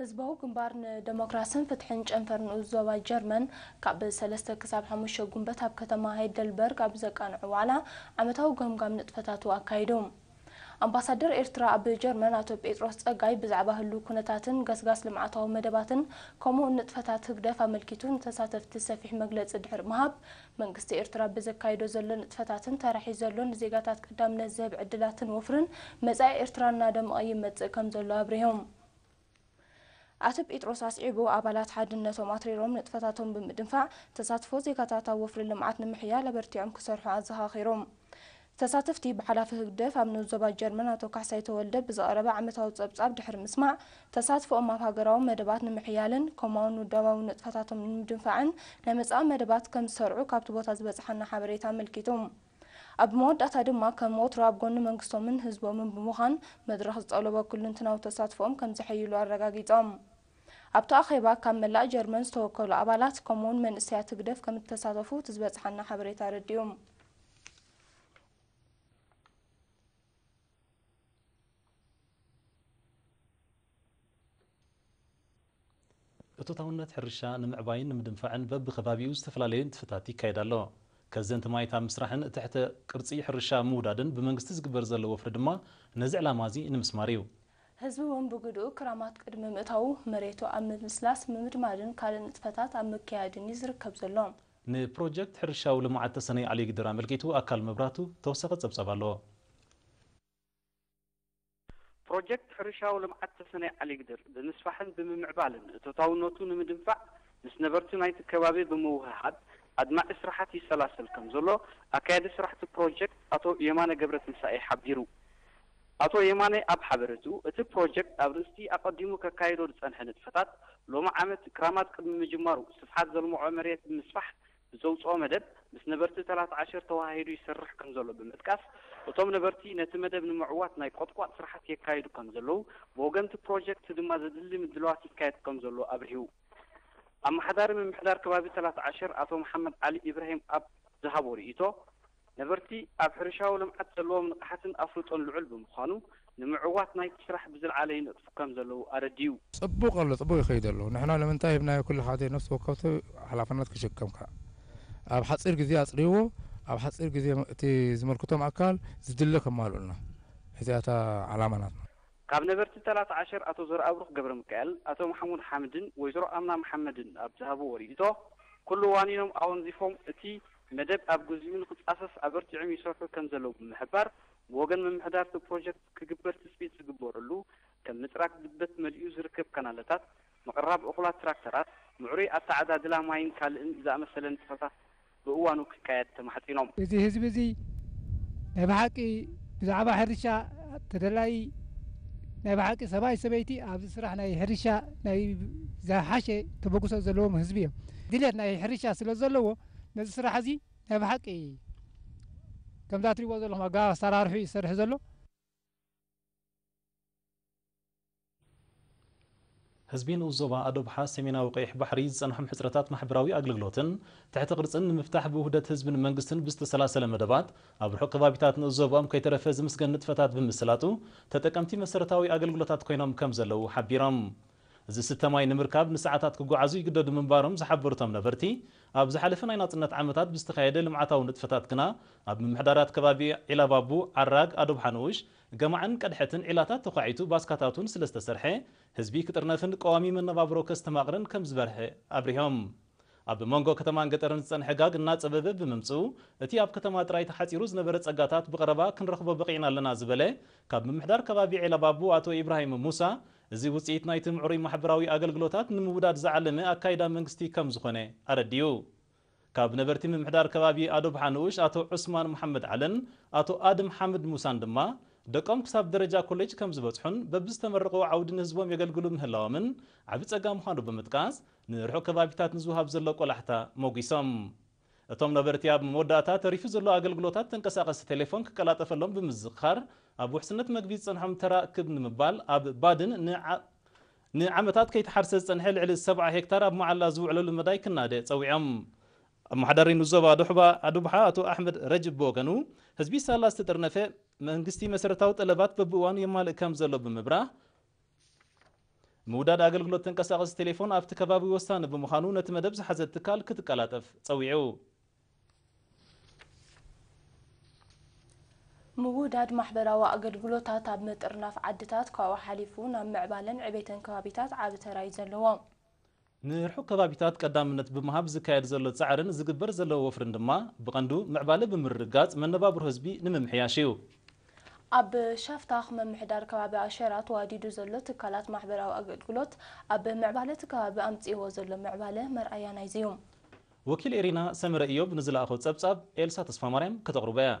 ህዝባዊ ግንባር ንዲሞክራስን ፍትሕን ጨንፈር ንኡ ዞባ ጀርመን ካብ 3 ክሳብ 5 ጉንበት ኣብ ከተማ ሃይደልበርግ ኣብ ዘቃንዑ ዋዕላ ዓመታዊ ገምጋም ንጥፈታቱ ኣካይዶም ኣምባሳደር ኤርትራ ኣብ ጀርመን ኣቶ ጴጥሮስ ጸጋይ ብዛዕባ ህሉ ኩነታትን ገስጋስ ልምዓታዊ መደባትን ከምኡውን ንጥፈታት ህግደፍ ኣመልኪቱ ንተሳተፍቲ ሰፊሕ መግለፂ ድሕሪ ምሃብ መንግስቲ ኤርትራ ብዘካይዶ ዘሎ ንጥፈታትን ተራሒዩ ዘሎ ንዜጋታት ቀዳምነት ዝህብ ዕድላትን ወፍርን መጻኢ ኤርትራ እናደምቐ ይመጽእ ከም ዘሎ ኣብርሆም أتى بيتروس أصيبه أبلات حد النت وماتري روم نتفتاتهم بمدفع تسات فوزي كتاتا وفر للمعات نمحيا لبرتيعم كسر حازها خيرهم تساتفتي بحلاف الدفع من الزباد جرمنا توقع سيتولد بزارة بعمة وتصب تصب دحر مسمع تساتف أم فاجرام مدبات نمحيالا كمان ودوا ونتفتاتهم بمدفعن لمسأ مدبات كم سرعوا كابتوا تزبز حنا حبريتا ملكيتهم ኣብ መወዳእታ ድማ ከም ወትሮ ኣብ ጎኒ መንግስቶምን ህዝቦምን ብምዃን መድረኽ ዝፀለቦ ኩሉ እንትናዊ ተሳትፎኦም ከም ዘሕይሉ ኣረጋጊፆም ኣብቲ ኣኼባ ካብ መላእ ጀርመን ዝተወከሉ ኣባላት ከምኡውን መንእሰያት ህግደፍ ከም ዝተሳተፉ እቲ ዝበፅሓና ሓበሬታ ረዲኡ እቶታውነት ሕርሻ ንምዕባይን ንምድንፋዕን በብከባቢኡ ዝተፈላለዩ ንጥፈታት ይካየድ ኣሎ ከዘንቲ ማይታ ምስራሕን ትሕቲ ቅርፂ ሕርሻ ምውዳድን ብመንግስቲ ዝግበር ዘሎ ወፍሪ ድማ ነዚ ዕላማ እዚ ንምስማር እዩ ህዝቢ እውን ብግድኡ ክራማት ቅድሚ ምእታው መሬቱ ኣብ ምልስላስ ምምድማድን ካልእ ንጥፈታት ኣብ ምከያድን እዩ ዝርከብ ዘሎ ንፕሮጀክት ሕርሻዊ ልምዓት ተሰነይ ዓሊ ግድር ኣመልኪቱ ኣካል መብራህቱ ተወሰኺ ጸብጸብ ኣለዎ ፕሮጀክት ሕርሻዊ ልምዓት ተሰነይ ዓሊ ግድር ብምስፋሕን ብምምዕባልን እቶታውነቱ ንምድንፋዕ ምስ ነበርቲ ናይቲ ከባቢ ብምውህሃድ ኣድማዕ ስራሕቲ ይሰላሰል ከም ዘሎ ኣካየዲ ስራሕቲ ፕሮጀክት ኣቶ የማነ ገብረ ትንሳኤ ሓቢሩ ኣቶ የማነ ኣብ ሓበሬቱ እቲ ፕሮጀክት ኣብ ርእስቲ ኣቐዲሙ ከካይዶ ዝፀንሐ ንጥፈታት ሎሚ ዓመት ክራማት ቅድሚ ምጅማሩ ስፍሓት ዘልምዖ መሬት ብምስፋሕ ብዘውፅኦ መደብ ምስ ነበርቲ ተላት ዓሸር ተዋሂዱ ይሰርሕ ከም ዘሎ ብምጥቃስ እቶም ነበርቲ ነቲ መደብ ንምዕዋት ናይ ቆጥቋጥ ስራሕቲ የካይዱ ከም ዘለዉ ብወገንቲ ፕሮጀክት ድማ ዘድሊ ምድልዋት ይካየድ ከም ዘሎ ኣብርሂቡ ኣብ ማሕዳር ምምሕዳር ከባቢ ሰላሳ ዓሽር ኣቶ መሓመድ ዓሊ ኢብራሂም ኣብ ዝሃቦ ርእቶ ነበርቲ ኣብ ሕርሻዊ ልምዓት ዘለዎም ንቕሓትን ኣፍልጦን ልዑል ብምዃኑ ንምዕዋት ናይቲ ስራሕ ብዝለዓለ ይነጥፉ ከም ዘለዉ ኣረድዩ ፅቡቅ ኣሎ ፅቡቅ ይኸይድ ኣሎ ንሕና ንምንታይ ሂብናዮ ኩሉ ሓደ ነፍሲ ወከብቲ ሓላፍነት ክሽከምካ ኣብ ሓፂር ግዜ ኣፅሪዎ ኣብ ሓፂር ግዜ እቲ ዝመልክቶም ኣካል ዝድለ ከማልኡልና እዚኣታ ዓላማናትና ካብ ነበርቲ ጠላት ዓሸር ኣቶ ዘርኣብሩክ ገብረ ሚካኤል ኣቶ መሓሙድ ሓምድን ወይዘሮ ኣምና መሓመድን ኣብ ዝሃብዎ ርእቶ ኩሉ ዋኒኖም ኣወንዚፎም እቲ መደብ ኣብ ግዝኡ ንክፃሰስ ኣበርቲዖም ይሰርሑ ከም ዘለዉ ብምሕባር ብወገን ምምሕዳር እቲ ፕሮጀክት ክግበር ትፅቢት ዝግበረሉ ከም ምፅራቅ ድበት መሊኡ ዝርከብ ካናለታት ምቕራብ እኹላት ትራክተራት ምዕሩይ ኣተዓዳድላ ማይን ካልእን ዝኣመሰለ ንጥፈታት ብእዋኑ ክካየድ ተማሕፂኖም እዚ ህዝቢ እዚ ናይ ብሓቂ ብዛዕባ ሕርሻ ተደላይ بعكس سباي سبيتي عبد السرح ناي هريشة ناي زاحشة تبقو سلزلو مهزبيه دليل ناي هريشة سلزلو نزل سرح زي نبعك كم داتري وزلو ما قا سرار في سرح زلو حزبين الزوبا أدب حاسمين وقيح بحريز أنهم حسرتات محبراوي أقلغلوتن تحت قرص أن مفتاح بوهدة حزب المنقستن بست سلاسل المدبات أبو حق ضابطات الزوبا مكي ترفز مسجن نتفتات بمسلاتو تتكمتي مسرتاوي أقلغلوتات كوينام كمزلو حبيرام እዚ ስተ ማይ ንምርካብ ንሰዓታት ክጓዓዙ ይግደዱ ምንባሮም ዝሓብር እቶም ነበርቲ ኣብ ዝሓለፈ ናይ ናፅነት ዓመታት ብዝተካየደ ልምዓታዊ ንጥፈታት ግና ኣብ ምምሕዳራት ከባቢ ዒላባቡ ዓራግ ኣዶብ ሓነውሽ ገማዕን ቀድሐትን ዒላታት ተኳዒቱ ባስካታቱን ስለ ዝተሰርሐ ህዝቢ ክጥርነፍን ቀዋሚ መነባብሮ ከስተማቕርን ከም ዝበርሐ ኣብሪሆም ኣብ መንጎ ከተማን ገጠርን ዝፀንሐ ጋግ እና ፀበበ ብምምፅኡ እቲ ኣብ ከተማ ጥራይ ተሓፂሩ ዝነበረ ፀጋታት ብቐረባ ክንረኽቦ በቂዕና ኣለና ዝበለ ካብ ምምሕዳር ከባቢ ዒላባቡ ኣቶ ኢብራሂም ሙሳ እዚ ውፅኢት ናይቲ ምዕሩይ ማሕበራዊ ኣገልግሎታት ንምውዳድ ዝዓለመ ኣካይዳ መንግስቲ ከም ዝኾነ ኣረዲዩ ካብ ነበርቲ ምምሕዳር ከባቢ ኣዶብሓ ንኡሽ ኣቶ ዑስማን መሐመድ ዓለን ኣቶ ኣድም ሓምድ ሙሳን ድማ ደቆም ክሳብ ደረጃ ኮሌጅ ከም ዝበፅሑን በብዝተመረቑ ዓውዲ ንህዝቦም የገልግሉ ምህላዎምን ዓብ ፀጋ ምዃኑ ብምጥቃስ ንርሑ ከባቢታት ንዝውሃብ ዘሎ ቆላሕታ መጒሶም እቶም ነበርቲ ኣብ መወዳእታ ተሪፉ ዘሎ ኣገልግሎታት ተንቀሳቐሲ ቴሌፎን ክቀላጠፈሎም ብምዝኻር ኣብ ውሕስነት መግቢ ዝፀንሖም ተራክብ ንምባል ኣብ ባድን ንዓመታት ከይተሓርሰ ዝፀንሐ ልዕሊ 70 ሄክታር ኣብ መዓላ ዝውዕለሉ መዳይ ክናደ ፀዊዖም ኣመሓዳሪ ንዞባ ድሕባ ኣድብሓ ኣቶ ኣሕመድ ረጅብ ብወገኑ ህዝቢ ሳላ ዝተጠርነፈ መንግስቲ መሰረታዊ ጠለባት በብእዋኑ የማልእ ከም ዘሎ ብምብራህ ምውዳድ ኣገልግሎት ተንቀሳቐሲ ቴሌፎን ኣብቲ ከባቢ ወሳኒ ብምዃኑ ነቲ መደብ ዝሓዘ ትካል ክትቀላጠፍ ፀዊዑ ምውዳድ ማሕበራዊ ኣገልግሎታት ኣብ ምጥርናፍ ዓድታት ካብኡ ሓሊፉ ናብ ምዕባለን ዕቤትን ከባቢታት ዓብ ተራ እዩ ዘለዎ ንርሑቕ ከባቢታት ቀዳምነት ብምሃብ ዝካየድ ዘሎ ፃዕርን ዝግበር ዘለዎ ወፍርን ድማ ብቐንዱ ምዕባለ ብምርጋፅ መነባብሮ ህዝቢ ንምምሕያሽ እዩ ኣብ ሻፍታኽ መምሕዳር ከባቢ ኣሸራ ተዋዲዱ ዘሎ ትካላት ማሕበራዊ ኣገልግሎት ኣብ ምዕባለ እቲ ከባቢ ኣምፅእዎ ዘሎ ምዕባለ መርኣያ ናይዚ እዩ ወኪል ኤሪና ሰመረ እዮብ ንዝለኣኸው ጸብጻብ ኤልሳ ተስፋ ማርያም ከተቕርበ እያ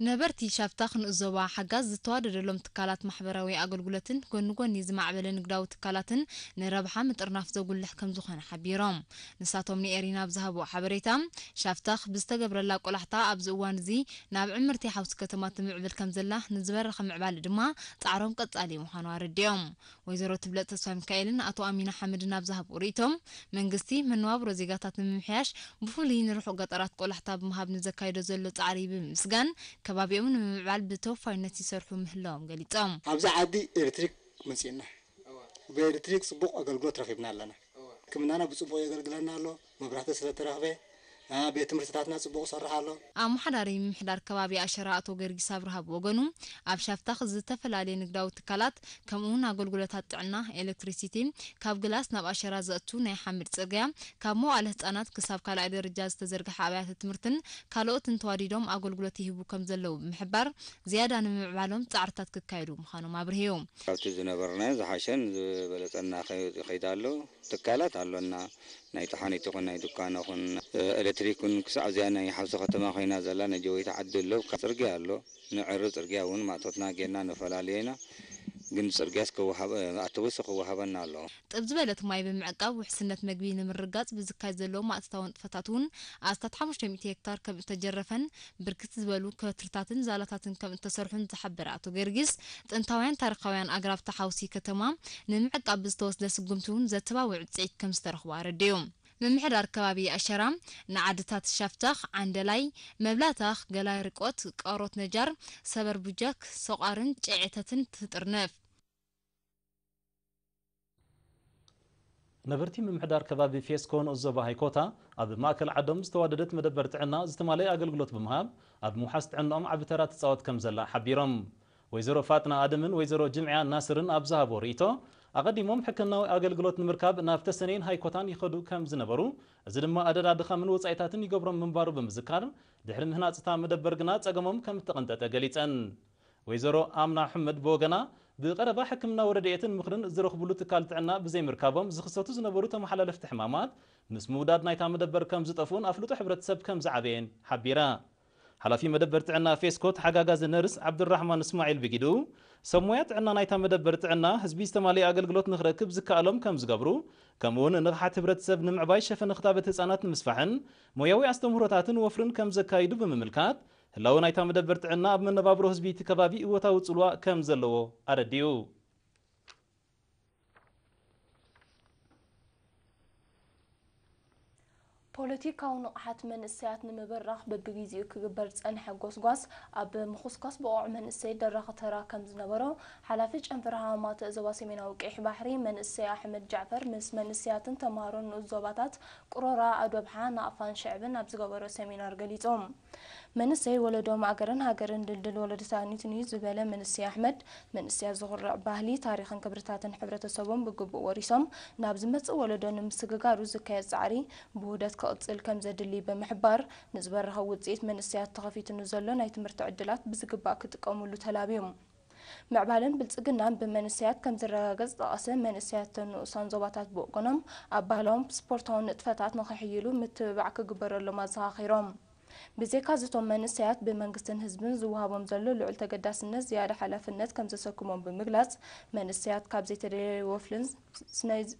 نبرتي شاف تاخن الزوا حجز توارد لهم تكالات محبروي أقول قلتن كن جون يزمع بلن جداو تكالاتن نربح حمد أرناف زوج اللي حكم زخان حبيرام نساتهم نيرينا بذهب وحبريتام شاف تاخ بستجبر لك ولا حتى أبزوان زي نابع مرتي حوس كتما تمعبل كم زلة نزبر خم عبال دما تعرهم قط علي محنوار اليوم وزارة بلد تسوهم كائلن أتو أمينة حمد نابذهب وريتهم من قصتي من وابرو زيقاتات من محياش بفولين رحو قطرات قول حتى بمهاب نزكايدو زلو تعريب مسجان كبابيهم نمبعال بتوفاينات يسرحوا مهلهم قليتهم عبزا عادي إلكتريك منسينا وبإلكتريك سبوق أقل قلت رفبنا لنا كمنانا بسبوق أقل قلنا له مبراتي سلطة رفبه ቤት ቤትምህርትታትና ፅቡቅ ሰርሕ ኣሎ ኣብ መሓዳሪ ምምሕዳር ከባቢ ኣሸራ ኣቶ ገርጊስ ኣብርሃ ብወገኑ ኣብ ሻፍታኽ ዝተፈላለየ ንግዳዊ ትካላት ከምኡውን ኣገልግሎታት ጥዕና ኤሌክትሪሲቲ ካብ ግላስ ናብ ኣሸራ ዘእቱ ናይ ሓምድ ፅርግያ ካብ መዋዕለ ህፃናት ክሳብ ካልኣይ ደረጃ ዝተዘርግሐ ኣብያተ ትምህርትን ካልኦትን ተዋዲዶም ኣገልግሎት ይህቡ ከም ዘለዉ ብምሕባር ዝያዳ ንምዕባሎም ፃዕርታት ክካየዱ ምዃኖም ኣብርሂቡ ካብቲ ዝነበርና ዝሓሸን ዝበለፀና ከይዳ ኣሎ ትካላት ኣሎና ናይ ጣሓኒት ይኹን ናይ ዱካን ይኹን تريكون كسازيانا يحوس ختما خينا زلنا جوي تعدل له كسرجع له نعرض سرجع ون ما تطنا جينا نفلا لينا جن سرجع سكو حب أتوسق وحبنا له طب زبالة ما يبي وحسنة مجبين من رجات بزكاة زلو ما أستوان فتاتون أستطع مش تميت هكتار كم تجرفا بركت زبالو كترتاتن زالتاتن كم تصرفن تحبر أتو جرجس تنتوين تارقوين أقرب تحوسي كتمام نمعقة بزتوس دس قمتون زتبا وعد سعيد كم استرخوار اليوم ምምሕዳር ከባቢ ኣሸራም ንዓድታት ሻፍታኽ ዓንደላይ መብላታኽ ገላይ ርቆት ቀሮት ነጃር ሰበር ቡጃክ ሰቋርን ጨዕተትን ትጥርነፍ ነበርቲ ምምሕዳር ከባቢ ፌስኮን ዞባ ሃይኮታ ኣብ ማእከል ዓዶም ዝተዋደደት መደበር ጥዕና ዝተማለየ ኣገልግሎት ብምሃብ ኣብ ምውሓስ ጥዕንኦም ዓብ ተራ ትፃወት ከም ዘላ ሓቢሮም ወይዘሮ ፋጥና ኣደምን ወይዘሮ ጅምዕያ ናስርን ኣብ ዝሃቦ ርእቶ ኣቐዲሞም ሕክምናዊ ኣገልግሎት ንምርካብ ናብ ተሰነይን ሃይኮታን ይኸዱ ከም ዝነበሩ እዚ ድማ ኣደዳድኻ ምን ወፃኢታትን ይገብሮም ምንባሩ ብምዝካር ድሕሪ ምህናፅ እታ መደበር ግና ፀገሞም ከም ዝተቐንጠጠ ገሊፀን ወይዘሮ ኣምና ኣሕመድ ብወገና ብቀረባ ሕክምናዊ ረድኤትን ምክርን ዝረኽብሉ ትካል ጥዕና ብዘይምርካቦም ዝኽሰቱ ዝነበሩ ተመሓላለፍቲ ሕማማት ምስ ምውዳድ ናይታ መደበር ከም ዝጠፍኡን ኣፍልጦ ሕብረተሰብ ከም ዝዓበየን ሓቢራ ሓላፊ መደበር ጥዕና ፌስኮ ተሓጋጋዚ ነርስ ዓብድራሕማን እስማዒል ብጊዱ ሰብ ሞያ ጥዕና ናይታ መደበር ጥዕና ህዝቢ ዝተማለየ ኣገልግሎት ንኽረክብ ዝከኣሎም ከም ዝገብሩ ከምኡውን ንቕሓት ህብረተሰብ ንምዕባይ ሸፈን ክታበት ህፃናት ንምስፋሕን ሞያዊ ኣስተምህሮታትን ወፍርን ከም ዘካይዱ ብምምልካት ህላዊ ናይታ መደበር ጥዕና ኣብ መነባብሮ ህዝቢ እቲ ከባቢ እወታዊ ፅልዋ ከም ዘለዎ ኣረዲኡ بوليتيكا ونقحات من السيات نمبرخ ببريزيو كبر تنحى غوسغوس اب مخصكس بوع من السي درخ ترا كم زنبرو حلافج انفرها ما تزواسي من وقح بحري من السي احمد جعفر مس من السيات تمارون الزوباتات قرورا ادوبها نافان شعبن ابزغبرو سيمينار غليتوم من السي ولدوم اجرن هاجرن دلدل ولد ثانيت نيوز بلا من السي احمد من السي زغر باهلي تاريخ كبرتات حبرت سوم بقبو وريسوم نابزمت ولدون مسغغارو زكاي زعري بودات ክቕፅል ከም ዘድሊ ብምሕባር ንዝበረኸ ውፅኢት መንእስያት ተኸፊትኑ ዘሎ ናይ ትምህርቲ ዕድላት ብዝግባእ ክጥቀምሉ ተላብዮም ምዕባለን ብልፅግናን ብመንእስያት ከም ዝረጋገፅ ጠቐሰ መንእስያት ንኡሳን ዞባታት ብእቁኖም ኣብ ባህላዎም ስፖርታዊ ንጥፈታት ንኽሕይሉ ምትብባዕ ክግበረሎም ኣዘኻኺሮም ብዘይካ ዝቶም መንእሰያት ብመንግስትን ህዝብን ዝወሃቦም ዘሎ ልዑል ተገዳስነት ዝያደ ሓላፍነት ከም ዘሰኩሞም ብምግላጽ መንእሰያት ካብ ዘይተደለየ ወፍልን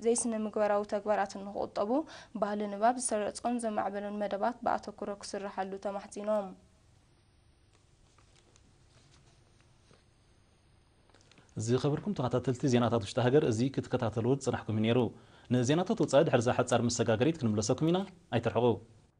ዘይስነ ምግበራዊ ተግባራትን ንክቁጠቡ ባህሊ ንባብ ዝሰረፆን ዘማዕበሉን መደባት ብኣተኩሮ ክስራሓሉ ተማሕፂኖም ዝኸበርኩም ተኸታተልቲ ዜናታት ውሽጢ ሃገር እዚ ክትከታተልዎ ፅናሕኩም ነይሩ ንዜናታት ወፃኢ ድሕር ዛ ሓፃር መሰጋገሪት ክንምለሰኩም ኢና ኣይተርሕቑ